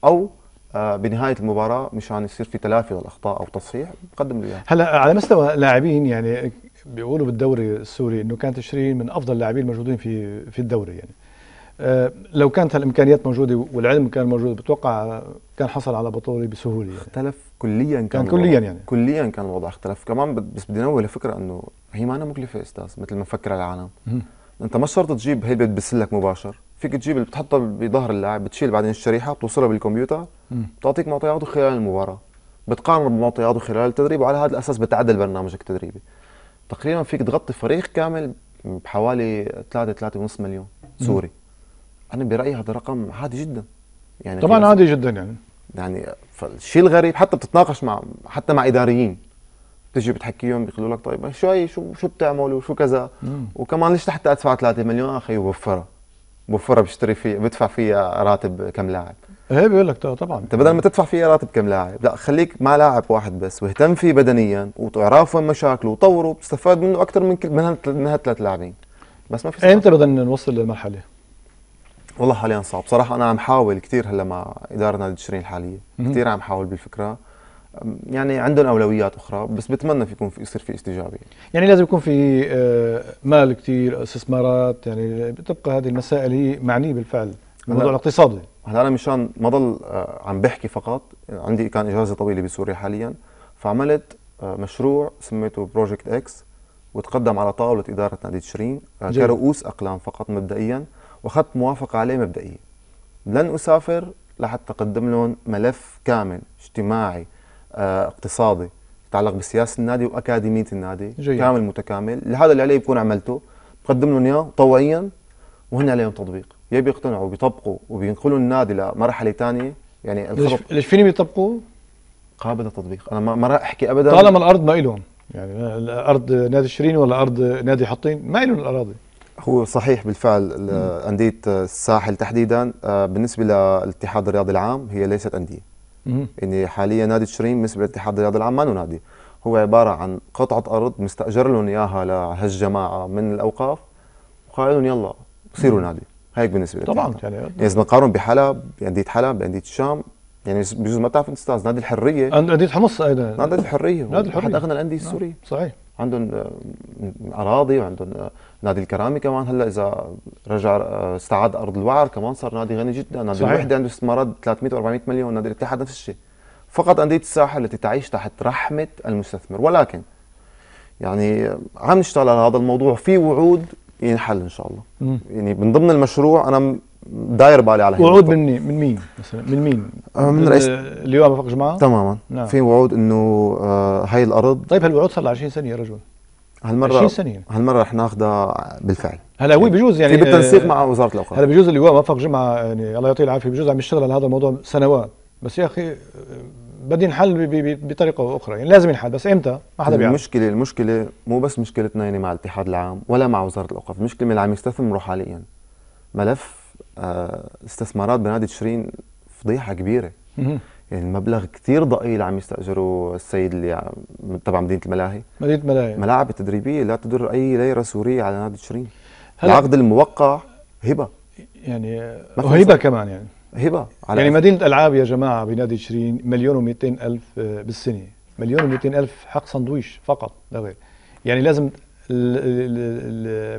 او آه، بنهايه المباراه مشان يصير في تلافي للاخطاء او تصحيح بقدم له هلا على مستوى لاعبين يعني بيقولوا بالدوري السوري انه كان تشرين من افضل اللاعبين الموجودين في في الدوري يعني آه، لو كانت هالامكانيات موجوده والعلم كان موجود بتوقع كان حصل على بطوله بسهوله يعني. اختلف كليا كان, كان كليا يعني كليا كان الوضع اختلف كمان بس بدي انوه لفكره انه هي ما أنا مكلفه استاذ مثل ما فكر العالم انت مش شرط تجيب هي بتبسلك لك مباشر فيك تجيب اللي بتحطها بظهر اللاعب بتشيل بعدين الشريحه بتوصلها بالكمبيوتر بتعطيك معطياته خلال المباراه بتقارن بمعطياته خلال التدريب وعلى هذا الاساس بتعدل برنامجك التدريبي تقريبا فيك تغطي فريق كامل بحوالي 3 ونص مليون سوري انا برايي هذا رقم عادي جدا يعني طبعا عادي جدا يعني يعني فالشيء الغريب حتى بتتناقش مع حتى مع اداريين بتجي بتحكيهم بيقولوا لك طيب شو هي شو شو بتعمل وشو كذا مم. وكمان ليش لحتى ادفع 3 مليون اخي وبوفرها بوفرها بشتري فيها بدفع فيها راتب كم لاعب ايه بيقول لك طبعا انت بدل ما تدفع فيها راتب كم لاعب لا خليك مع لاعب واحد بس واهتم فيه بدنيا وتعرف وين مشاكله وطوره بتستفاد منه اكثر من كل من هالثلاث لاعبين بس ما في انت بدنا نوصل للمرحله؟ والله حاليا صعب صراحه انا عم حاول كثير هلا مع اداره نادي تشرين الحاليه كثير عم حاول بالفكره يعني عندهم اولويات اخرى بس بتمنى في يكون في يصير في استجابه يعني لازم يكون في آه، مال كثير استثمارات يعني بتبقى هذه المسائل هي معنيه بالفعل الموضوع الاقتصادي هلا انا مشان ما ضل آه، عم بحكي فقط عندي كان اجازه طويله بسوريا حاليا فعملت آه، مشروع سميته بروجكت اكس وتقدم على طاوله اداره نادي تشرين كرؤوس اقلام فقط مبدئيا واخذت موافقه عليه مبدئيه لن اسافر لحتى اقدم لهم ملف كامل اجتماعي آه، اقتصادي يتعلق بسياسه النادي واكاديميه النادي جيد. كامل متكامل لهذا اللي عليه بكون عملته بقدم لهم اياه طوعيا وهن عليهم تطبيق يا بيقتنعوا بيطبقوا وبينقلوا النادي لمرحله ثانيه يعني الخطط ليش فيني بيطبقوا؟ قابل للتطبيق انا ما راح احكي ابدا طالما الارض ما لهم يعني الارض نادي شيرين ولا ارض نادي حطين ما لهم الاراضي هو صحيح بالفعل انديه الساحل تحديدا آه، بالنسبه للاتحاد الرياضي العام هي ليست انديه يعني حاليا نادي تشرين بالنسبه لاتحاد الرياضه العام ما نادي هو عباره عن قطعه ارض مستاجر لهم اياها لهالجماعه من الاوقاف لهم يلا صيروا نادي هيك بالنسبه لي طبعا يعني, يعني اذا بنقارن بحلب بانديه حلب بانديه الشام يعني بجوز ما بتعرف انت استاذ نادي الحريه نادي حمص ايضا نادي الحريه نادي الحريه احد اغنى الانديه السوريه نعم، صحيح عندهم اراضي آه، وعندهم آه، نادي الكرامي كمان هلا اذا رجع آه، استعاد ارض الوعر كمان صار نادي غني جدا نادي صحيح. الوحده عنده استثمارات 300 و400 مليون نادي الاتحاد نفس الشيء فقط انديه الساحل التي تعيش تحت رحمه المستثمر ولكن يعني عم نشتغل على هذا الموضوع في وعود ينحل ان شاء الله مم. يعني من ضمن المشروع انا داير بالي على وعود من من مين مثلا من مين آه، من رئيس اليوم وفق جماعه تماما نعم. في وعود انه آه هاي الارض طيب هالوعود صار لها 20 سنه يا رجل هالمره 20 سنه هالمره رح ناخذها بالفعل هلا هو يعني بجوز يعني بالتنسيق آه، مع وزاره الاوقاف هلا بجوز اللواء موفق جمعه يعني الله يعطيه العافيه بجوز عم يشتغل على هذا الموضوع سنوات بس يا اخي آه، بدي ينحل بطريقه اخرى يعني لازم ينحل بس امتى ما حدا بيعرف المشكله المشكله مو بس مشكلتنا يعني مع الاتحاد العام ولا مع وزاره الاوقاف المشكله من اللي عم يستثمروا حاليا ملف آه، استثمارات بنادي تشرين فضيحه كبيره المبلغ كثير ضئيل عم يستاجره السيد اللي تبع مدينه الملاهي مدينه الملاهي ملاعب تدريبيه لا تدر اي ليره سوريه على نادي تشرين العقد الموقع هبه يعني وهبه كمان يعني هبه على يعني مدينه العاب يا جماعه بنادي تشرين مليون و200 الف آه، بالسنه مليون و200 الف حق سندويش فقط لا غير يعني لازم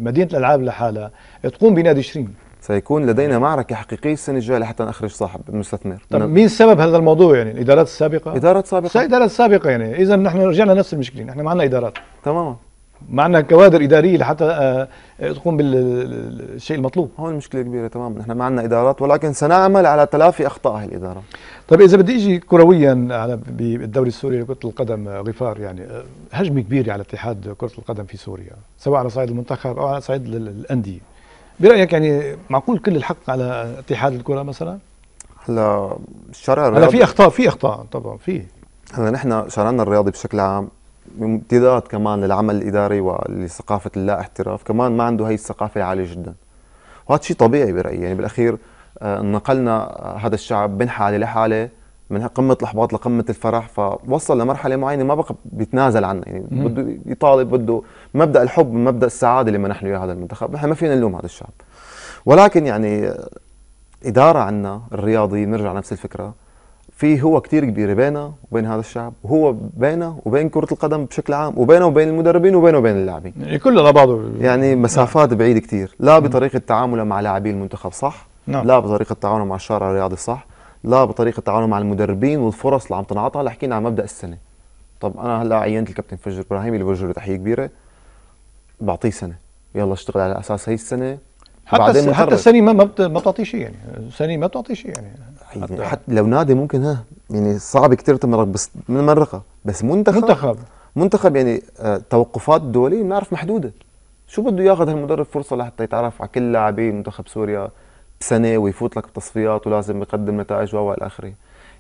مدينه الالعاب لحالها تقوم بنادي تشرين سيكون لدينا معركة حقيقية السنة الجاية لحتى نخرج صاحب المستثمر طب نعم. مين سبب هذا الموضوع يعني الإدارات السابقة؟ إدارات سابقة إدارات سابقة يعني إذا نحن رجعنا نفس المشكلة نحن ما إدارات تماما ما كوادر إدارية لحتى آه، تقوم بالشيء المطلوب هون المشكلة كبيرة تماما نحن ما إدارات ولكن سنعمل على تلافي أخطاء الإدارة طيب إذا بدي أجي كرويا على بالدوري السوري لكرة القدم آه، غفار يعني آه، هجمة كبيرة على اتحاد كرة القدم في سوريا سواء على صعيد المنتخب أو على صعيد الأندية برايك يعني معقول كل الحق على اتحاد الكره مثلا؟ هلا الشرع الرياضي هلا في اخطاء في اخطاء طبعا في هلا نحن شرعنا الرياضي بشكل عام امتداد كمان للعمل الاداري ولثقافه اللا احتراف كمان ما عنده هي الثقافه العاليه جدا وهذا شيء طبيعي برايي يعني بالاخير آه، نقلنا آه، هذا الشعب من حاله لحاله من قمه الاحباط لقمه الفرح فوصل لمرحله معينه ما بقى بيتنازل عنها يعني بده يطالب بده مبدا الحب من مبدا السعاده اللي منحنا اياه هذا المنتخب نحن ما فينا نلوم هذا الشعب ولكن يعني آه، اداره عنا الرياضي نرجع نفس الفكره في هو كتير كبيره بينه وبين هذا الشعب وهو بينه وبين كره القدم بشكل عام وبينه وبين المدربين وبينه وبين اللاعبين يعني على بعضه يعني نعم. مسافات بعيده كتير لا نعم. بطريقه تعامله مع لاعبي المنتخب صح نعم. لا بطريقه تعامله مع الشارع الرياضي صح لا بطريقه تعامله مع المدربين والفرص اللي عم تنعطى هلا حكينا عن مبدا السنه طب انا هلا عينت الكابتن فجر ابراهيم اللي بوجه له تحيه كبيره بعطيه سنه يلا اشتغل على اساس هي السنه حتى حتى السنه ما ما بتعطيه شيء يعني السنه ما بتعطيه شيء يعني حتى, حتى لو نادي ممكن ها يعني صعب كثير تمرق بس من مرقه بس منتخب منتخب منتخب يعني آه، توقفات دولية بنعرف محدوده شو بده ياخذ هالمدرب فرصه لحتى يتعرف على كل لاعبين منتخب سوريا بسنه ويفوت لك بتصفيات ولازم يقدم نتائج و الى اخره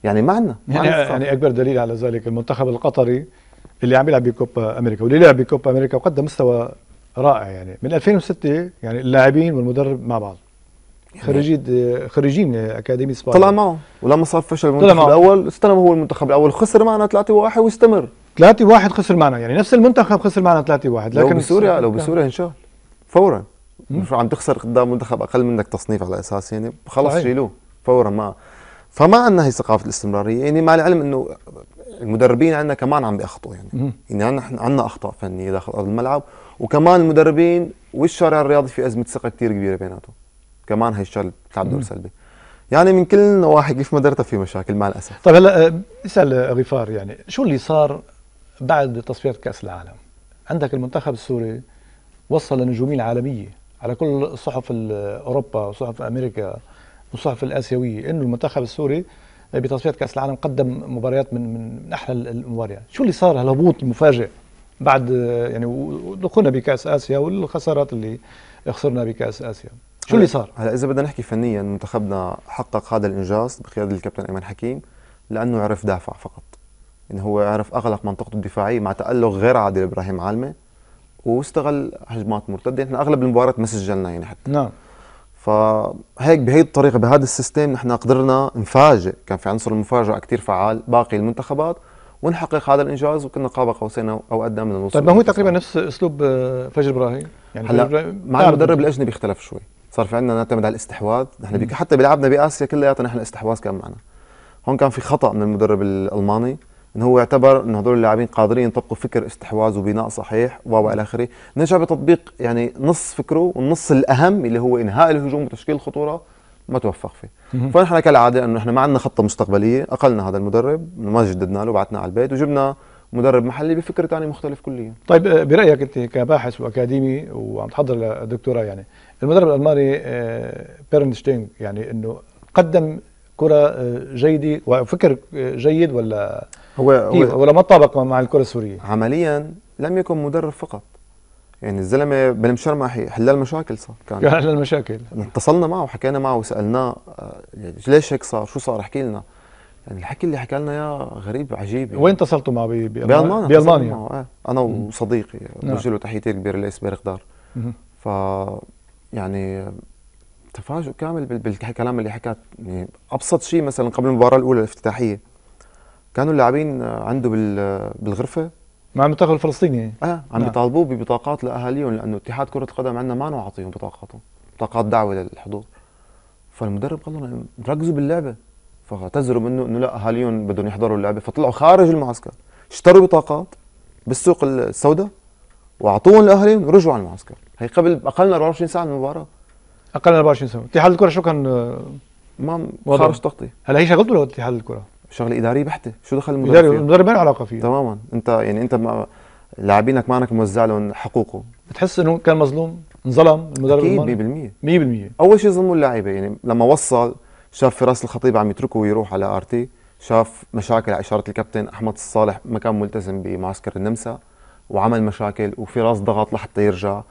يعني ما عندنا يعني, يعني اكبر دليل على ذلك المنتخب القطري اللي عم يلعب بكوبا امريكا واللي لعب بكوبا امريكا وقدم مستوى رائع يعني من 2006 يعني اللاعبين والمدرب مع بعض يعني خريجين خريجين اكاديميه اسبانيا طلع معه ولما صار فشل المنتخب الاول استلم هو المنتخب الاول خسر معنا 3-1 واستمر 3-1 خسر معنا يعني نفس المنتخب خسر معنا 3-1 لو بسوريا لو بسوريا انشغل فورا مش عم تخسر قدام منتخب اقل منك تصنيف على اساس يعني خلص شيلوه فورا ما فما عندنا هي ثقافه الاستمراريه يعني مع العلم انه المدربين عندنا كمان عم بيخطئوا يعني يعني عندنا اخطاء فنيه داخل ارض الملعب وكمان المدربين والشارع الرياضي في ازمه ثقه كثير كبيره بيناتهم كمان هي الشغله بتلعب دور سلبي يعني من كل النواحي كيف ما درتها في مشاكل مع الاسف طيب هلا آه، اسال آه، غفار يعني شو اللي صار بعد تصفيات كاس العالم عندك المنتخب السوري وصل للنجوميه العالميه على كل صحف آه، اوروبا وصحف امريكا والصحف الاسيويه انه المنتخب السوري بتصفيات كاس العالم قدم مباريات من من احلى المباريات شو اللي صار هالهبوط المفاجئ بعد يعني دخولنا بكاس اسيا والخسارات اللي خسرنا بكاس اسيا شو اللي صار هلا اذا بدنا نحكي فنيا منتخبنا حقق هذا الانجاز بقياده الكابتن ايمن حكيم لانه عرف دافع فقط انه هو عرف اغلق منطقته الدفاعيه مع تالق غير عادل ابراهيم عالمه واستغل هجمات مرتده نحن اغلب المباراه ما سجلنا يعني حتى نعم فهيك بهي الطريقه بهذا السيستم نحن قدرنا نفاجئ كان في عنصر المفاجاه كثير فعال باقي المنتخبات ونحقق هذا الانجاز وكنا قاب قوسين او ادنى من الوصول طيب ما هو تقريبا نفس اسلوب آه، فجر ابراهيم يعني هلا مع المدرب الاجنبي اختلف شوي صار في عندنا نعتمد على الاستحواذ نحن حتى بلعبنا باسيا كلياتها نحن الاستحواذ كان معنا هون كان في خطا من المدرب الالماني انه هو اعتبر انه هدول اللاعبين قادرين يطبقوا فكر استحواذ وبناء صحيح والى اخره نجح بتطبيق يعني نص فكره والنص الاهم اللي هو انهاء الهجوم وتشكيل الخطوره ما توفق فيه فنحن كالعاده انه احنا ما عندنا خطه مستقبليه اقلنا هذا المدرب ما جددنا له بعثناه على البيت وجبنا مدرب محلي بفكر ثاني مختلف كليا طيب آه، برايك انت كباحث واكاديمي وعم تحضر للدكتوراه يعني المدرب الالماني آه، بيرنشتين يعني انه قدم كره آه، جيده وفكر جيد ولا هو, هو ولا ما تطابق مع الكره السوريه عمليا لم يكن مدرب فقط يعني الزلمه بن شرمحي حلال مشاكل صار كان حلال مشاكل اتصلنا معه وحكينا معه وسالناه آه، يعني ليش هيك صار شو صار احكي لنا يعني الحكي اللي حكى لنا اياه غريب عجيب يعني. وين اتصلتوا معه بالمانيا بالمانيا معه. آه. انا وصديقي نعم. بوجه له تحيتي الكبيره ليس بيرقدار ف يعني تفاجؤ كامل بالكلام اللي حكاه يعني ابسط شيء مثلا قبل المباراه الاولى الافتتاحيه كانوا اللاعبين عنده بالغرفه مع المنتخب الفلسطيني اه عم نعم. بيطالبوه ببطاقات لاهاليهم لانه اتحاد كره القدم عندنا ما عاطيهم بطاقاتهم بطاقات دعوه للحضور فالمدرب قال لهم ركزوا باللعبه فاعتذروا منه انه لا اهاليهم بدهم يحضروا اللعبه فطلعوا خارج المعسكر اشتروا بطاقات بالسوق السوداء واعطوهم لاهاليهم ورجعوا على المعسكر هي قبل اقل من 24 ساعه من المباراه اقل من 24 ساعه اتحاد الكره شو كان آه، ما خارج تغطيه هلا هي شغلته لو اتحاد الكره شغل اداري بحته شو دخل المدرب اداري المدرب ما له علاقه فيه تماما انت يعني انت ما لاعبينك معك موزع لهم حقوقهم بتحس انه كان مظلوم انظلم المدرب اكيد 100% 100% اول شيء ظلموا اللعيبه يعني لما وصل شاف فراس الخطيب عم يتركه ويروح على ارتي شاف مشاكل على اشاره الكابتن احمد الصالح ما كان ملتزم بمعسكر النمسا وعمل مشاكل وفراس ضغط لحتى يرجع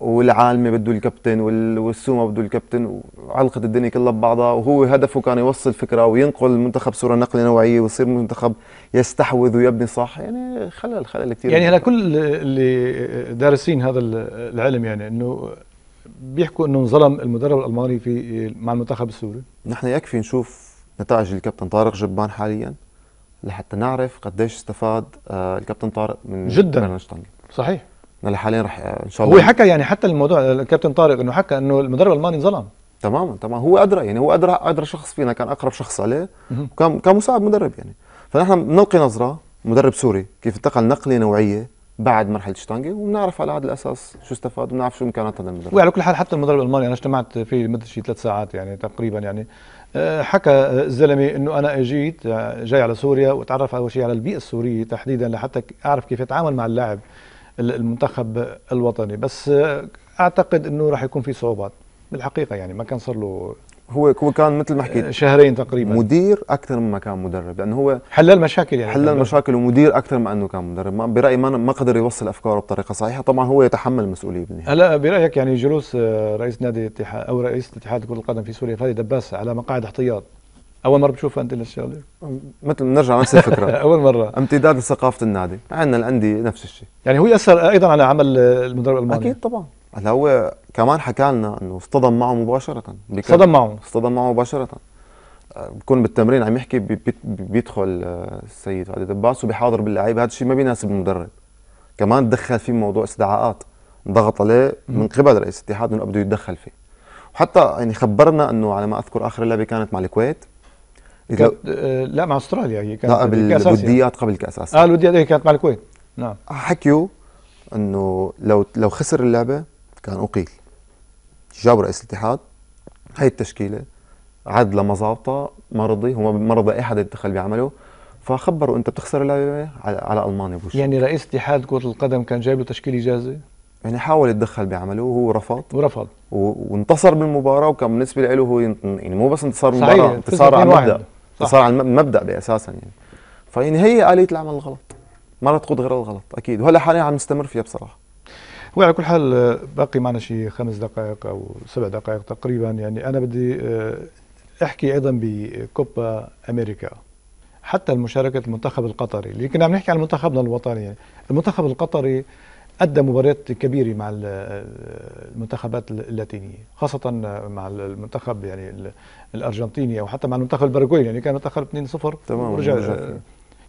والعالمي بده الكابتن والسوما بده الكابتن وعلقت الدنيا كلها ببعضها وهو هدفه كان يوصل فكره وينقل المنتخب صوره نقله نوعيه ويصير منتخب يستحوذ ويبني صح يعني خلل خلل كثير يعني على كل اللي دارسين هذا العلم يعني انه بيحكوا انه انظلم المدرب الالماني في مع المنتخب السوري نحن يكفي نشوف نتائج الكابتن طارق جبان حاليا لحتى نعرف قديش استفاد آه، الكابتن طارق من جدا صحيح انا حاليا رح ان شاء الله هو حكى يعني حتى الموضوع الكابتن طارق انه حكى انه المدرب الالماني انظلم تماما تماما هو ادرى يعني هو ادرى ادرى شخص فينا كان اقرب شخص عليه وكان كان مساعد مدرب يعني فنحن بنلقي نظره مدرب سوري كيف انتقل نقله نوعيه بعد مرحله شتانجي وبنعرف على هذا الاساس شو استفاد وبنعرف شو امكانات هذا المدرب وعلى كل حال حتى المدرب الالماني انا اجتمعت فيه لمده شي ثلاث ساعات يعني تقريبا يعني أه، حكى الزلمه انه انا اجيت أه، جاي على سوريا وتعرف اول شيء على البيئه السوريه تحديدا لحتى اعرف كيف اتعامل مع اللاعب المنتخب الوطني بس اعتقد انه راح يكون في صعوبات بالحقيقه يعني ما كان صار له هو هو كان مثل ما حكيت شهرين تقريبا مدير اكثر مما كان مدرب لانه هو حل المشاكل يعني حل المشاكل ومدير اكثر ما انه كان مدرب ما برايي ما ما قدر يوصل افكاره بطريقه صحيحه طبعا هو يتحمل المسؤوليه بالنهايه هلا برايك يعني جلوس آه، رئيس نادي الاتحاد او رئيس اتحاد كره القدم في سوريا فادي دباس على مقاعد احتياط اول مره بتشوفها انت للشغله مثل نرجع نفس الفكره اول مره امتداد لثقافه النادي عندنا الانديه نفس الشيء يعني هو ياثر ايضا على عمل المدرب الالماني اكيد طبعا هلا هو كمان حكى لنا انه اصطدم معه مباشره اصطدم معه اصطدم معه مباشره آه، بكون بالتمرين عم يحكي بيدخل آه، السيد علي دباس وبيحاضر باللعيبه هذا الشيء ما بيناسب المدرب كمان تدخل فيه موضوع استدعاءات ضغط عليه من قبل رئيس الاتحاد انه بده يتدخل فيه وحتى يعني خبرنا انه على ما اذكر اخر لعبه كانت مع الكويت كانت آه، لا مع استراليا هي كانت لا قبل الوديات قبل كاس اسيا اه الوديات هي كانت مع الكويت نعم حكيوا انه لو لو خسر اللعبه كان اقيل جابوا رئيس الاتحاد هي التشكيله عاد لمظابطه مرضي هو مرضى اي حدا يتدخل بعمله فخبروا انت بتخسر اللعبه على, على المانيا بوش يعني رئيس اتحاد كره القدم كان جايب له تشكيله جاهزه يعني حاول يتدخل بعمله وهو رفض ورفض وانتصر بالمباراه وكان بالنسبه له هو يعني مو بس انتصار بالمباراه انتصار على المبدا صار على المبدا باساسا يعني فيعني هي اليه العمل الغلط ما تقود غير الغلط اكيد وهلا حاليا عم نستمر فيها بصراحه هو على كل حال آه، باقي معنا شيء خمس دقائق او سبع دقائق تقريبا يعني انا بدي آه، احكي ايضا بكوبا امريكا حتى المشاركة المنتخب القطري اللي كنا عم نحكي عن منتخبنا الوطني يعني المنتخب القطري أدى مباريات كبيرة مع المنتخبات اللاتينية خاصة مع المنتخب يعني الأرجنتيني أو حتى مع المنتخب الباراغواي يعني كان منتخب 2-0 تمام ورجع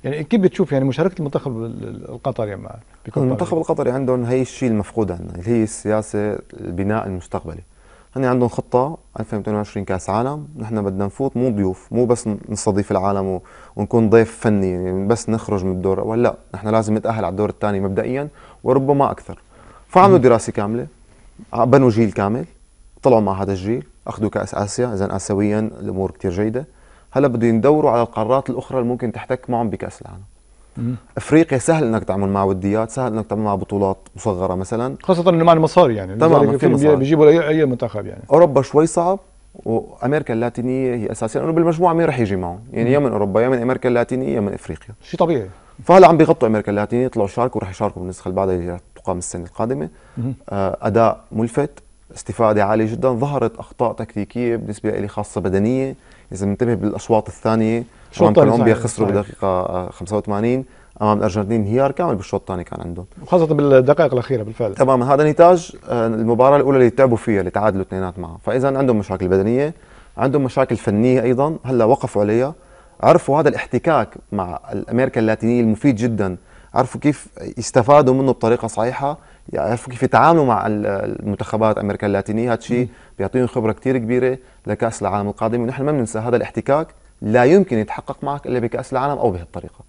يعني كيف بتشوف يعني مشاركه المنتخب القطري مع المنتخب القطري عندهم هي الشيء المفقود عندنا اللي هي السياسه البناء المستقبلي هن عندهم خطة 2022 كأس عالم نحن بدنا نفوت مو ضيوف مو بس نستضيف العالم ونكون ضيف فني يعني بس نخرج من الدور الأول لا نحن لازم نتأهل على الدور الثاني مبدئيا وربما أكثر فعملوا دراسة كاملة آه، بنوا جيل كامل طلعوا مع هذا الجيل أخذوا كأس آسيا إذا آسيويا الأمور كتير جيدة هلا بدهم يدوروا على القارات الأخرى اللي ممكن تحتك معهم بكأس العالم افريقيا سهل انك تعمل مع وديات سهل انك تعمل مع بطولات مصغره مثلا خاصه انه مع المصاري يعني طبعا في مصاري بيجيبوا اي اي منتخب يعني اوروبا شوي صعب وامريكا اللاتينيه هي اساسيا لانه بالمجموعه مين رح يجي معهم يعني يا من اوروبا يا من امريكا اللاتينيه يا من افريقيا شيء طبيعي فهلا عم بيغطوا امريكا اللاتينيه طلعوا شاركوا ورح يشاركوا بالنسخه اللي بعدها اللي تقام السنه القادمه آه، اداء ملفت استفاده عاليه جدا ظهرت اخطاء تكتيكيه بالنسبه لي خاصه بدنيه اذا بننتبه بالاشواط الثانيه امام كولومبيا خسروا بدقيقه 85 آه، امام الارجنتين انهيار كامل بالشوط الثاني كان عندهم وخاصه بالدقائق الاخيره بالفعل تماما هذا نتاج آه، المباراه الاولى اللي تعبوا فيها اللي تعادلوا اثنينات معها فاذا عندهم مشاكل بدنيه عندهم مشاكل فنيه ايضا هلا وقفوا عليها عرفوا هذا الاحتكاك مع الامريكا اللاتينيه المفيد جدا عرفوا كيف يستفادوا منه بطريقه صحيحه يعرفوا كيف يتعاملوا مع المنتخبات امريكا اللاتينيه هذا الشيء بيعطيهم خبره كثير كبيره لكاس العالم القادم ونحن ما بننسى هذا الاحتكاك لا يمكن يتحقق معك الا بكاس العالم او بهالطريقه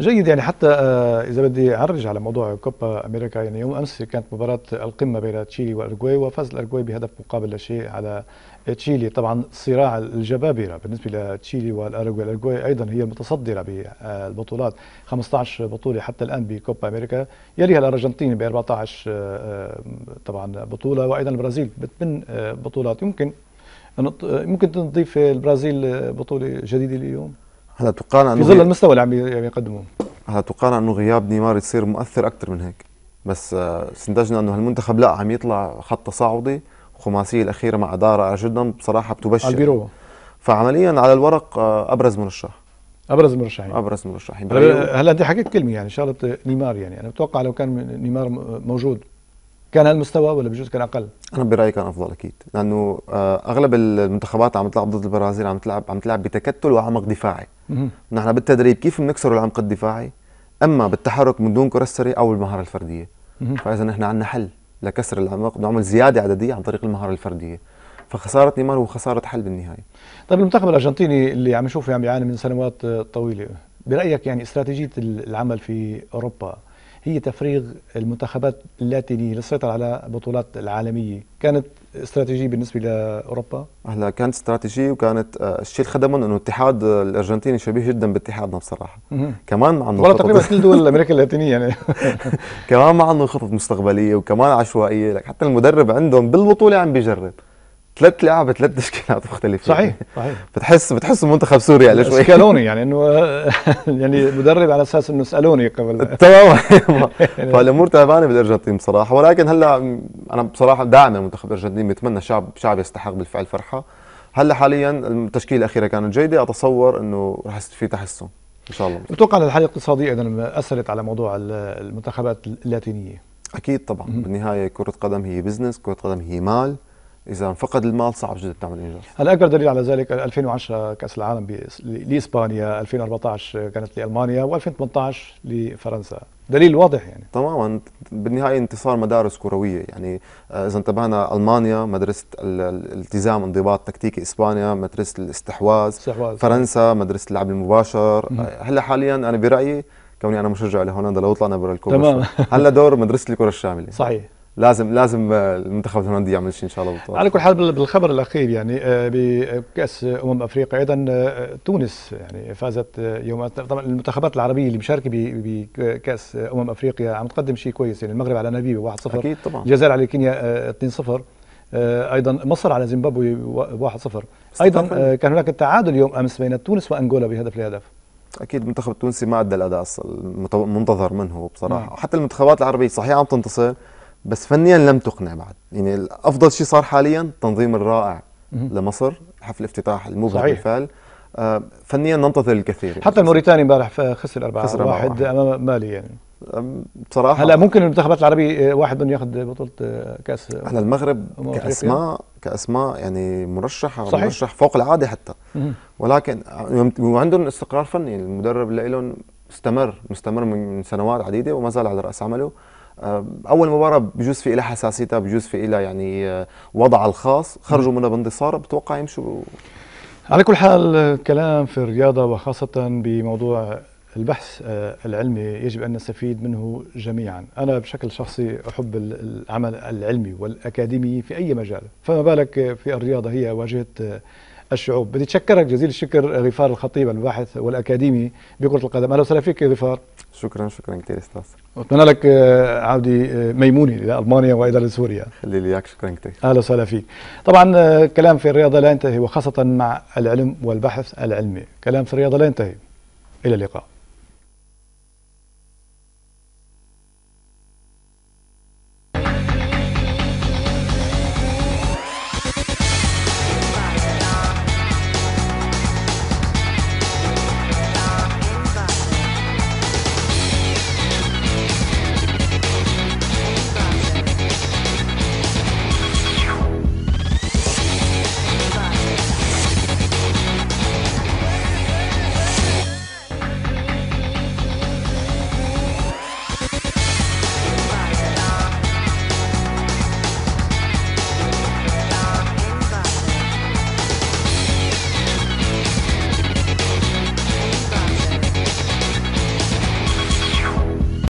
جيد يعني حتى آه، اذا بدي اعرج على موضوع كوبا امريكا يعني يوم امس كانت مباراه القمه بين تشيلي والارجواي وفاز الارجواي بهدف مقابل لا شيء على تشيلي طبعا صراع الجبابرة بالنسبة لتشيلي والأراغواي الأرجواي أيضا هي المتصدرة بالبطولات 15 بطولة حتى الآن بكوبا أمريكا يليها الأرجنتين ب 14 آه، طبعا بطولة وأيضا البرازيل بثمان بطولات يمكن ممكن تضيف البرازيل بطولة جديدة اليوم؟ هلا تقال انه في ظل المستوى اللي عم يقدموه هلا تقال انه غياب نيمار يصير مؤثر اكثر من هيك بس استنتجنا آه، انه هالمنتخب لا عم يطلع خط تصاعدي الخماسيه الاخيره مع دارا جدا بصراحه بتبشر البيرو فعمليا على الورق آه، ابرز مرشح ابرز مرشحين ابرز مرشحين هلا انت حكيت كلمه يعني شغله نيمار يعني انا بتوقع لو كان نيمار موجود كان هالمستوى ولا بجوز كان اقل؟ انا برايي كان افضل اكيد لانه آه، اغلب المنتخبات عم تلعب ضد البرازيل عم تلعب عم تلعب بتكتل وعمق دفاعي نحن بالتدريب كيف بنكسر العمق الدفاعي اما بالتحرك من دون كره او المهاره الفرديه فاذا نحن عندنا حل لكسر العمق بدنا نعمل زياده عدديه عن طريق المهاره الفرديه فخساره نيمار هو خساره حل بالنهايه طيب المنتخب الارجنتيني اللي عم نشوفه عم يعاني من سنوات طويله برايك يعني استراتيجيه العمل في اوروبا هي تفريغ المنتخبات اللاتينيه للسيطره على بطولات العالميه كانت استراتيجيه بالنسبه لاوروبا؟ هلا كانت استراتيجيه وكانت آه، الشيء اللي خدمهم انه الاتحاد الارجنتيني شبيه جدا باتحادنا بصراحه كمان مع انه والله تقريبا كل دول امريكا اللاتينيه يعني كمان مع انه خطط مستقبليه وكمان عشوائيه لك حتى المدرب عندهم بالبطوله عم بيجرب ثلاث لعب ثلاث تشكيلات مختلفه صحيح يعني صحيح بتحس بتحس منتخب سوريا على شوي اسالوني يعني انه يعني مدرب على اساس انه اسالوني قبل تماما فالامور تعبانه بالارجنتين بصراحه ولكن هلا انا بصراحه داعم المنتخب الارجنتيني بتمنى شعب شعب يستحق بالفعل فرحه هلا حاليا التشكيله الاخيره كانت جيده اتصور انه رح في تحسن ان شاء الله بتوقع ان الحاله الاقتصاديه اذا اثرت على موضوع المنتخبات اللاتينيه اكيد طبعا بالنهايه كره قدم هي بزنس كره قدم هي مال اذا فقد المال صعب جدا تعمل انجاز هلا اكبر دليل على ذلك 2010 كاس العالم لاسبانيا 2014 كانت لالمانيا و2018 لفرنسا دليل واضح يعني تماما بالنهايه انتصار مدارس كرويه يعني آه، اذا انتبهنا المانيا مدرسه الالتزام انضباط تكتيكي اسبانيا مدرسه الاستحواذ استحواز. فرنسا مدرسه اللعب المباشر آه، هلا حاليا انا برايي كوني انا مشجع لهولندا لو طلعنا برا الكوره هلا دور مدرسه الكره الشامله صحيح لازم لازم آه، المنتخب الهولندي يعمل شيء ان شاء الله بالطبع. على كل حال بالخبر الاخير يعني آه، بكاس امم افريقيا ايضا آه، تونس يعني فازت يوم طبعا المنتخبات العربيه اللي مشاركه بكاس امم افريقيا عم تقدم شيء كويس يعني المغرب على نبيبي 1-0 اكيد طبعا الجزائر على كينيا 2-0 ايضا مصر على زيمبابوي 1-0 ايضا كان هناك التعادل يوم امس بين تونس وانغولا بهدف لهدف اكيد المنتخب التونسي ما ادى الاداء المنتظر منه بصراحه نعم. حتى المنتخبات العربيه صحيح عم تنتصر بس فنيا لم تقنع بعد يعني افضل شيء صار حاليا تنظيم الرائع لمصر حفل افتتاح المبهر صحيح. بالفعل آه، فنيا ننتظر الكثير حتى الموريتاني امبارح خسر 4 خسر واحد, واحد امام مالي يعني بصراحه هلا ممكن المنتخبات العربي آه، واحد منهم ياخذ بطوله آه، كاس هلا المغرب أمم، كاسماء كاسماء يعني مرشحه صحيح. مرشح فوق العاده حتى ولكن وعندهم استقرار فني المدرب لهم استمر مستمر من سنوات عديده وما زال على راس عمله اول مباراه بجوز في لها حساسيتها بجوز في لها يعني أه، وضعها الخاص خرجوا منها بانتصار بتوقع يمشوا ب... على كل حال كلام في الرياضه وخاصه بموضوع البحث أه، العلمي يجب ان نستفيد منه جميعا، انا بشكل شخصي احب العمل العلمي والاكاديمي في اي مجال، فما بالك في الرياضه هي واجهه أه، الشعوب بدي أتشكرك جزيل الشكر غفار الخطيب الباحث والأكاديمي بكرة القدم أهلا وسهلا فيك غفار شكرا شكرا كثير استاذ واتمنى لك آه، عودي آه، ميموني الى المانيا والى لسوريا خلي لي اياك شكرا كثير اهلا وسهلا فيك طبعا آه، كلام في الرياضه لا ينتهي وخاصه مع العلم والبحث العلمي كلام في الرياضه لا ينتهي الى اللقاء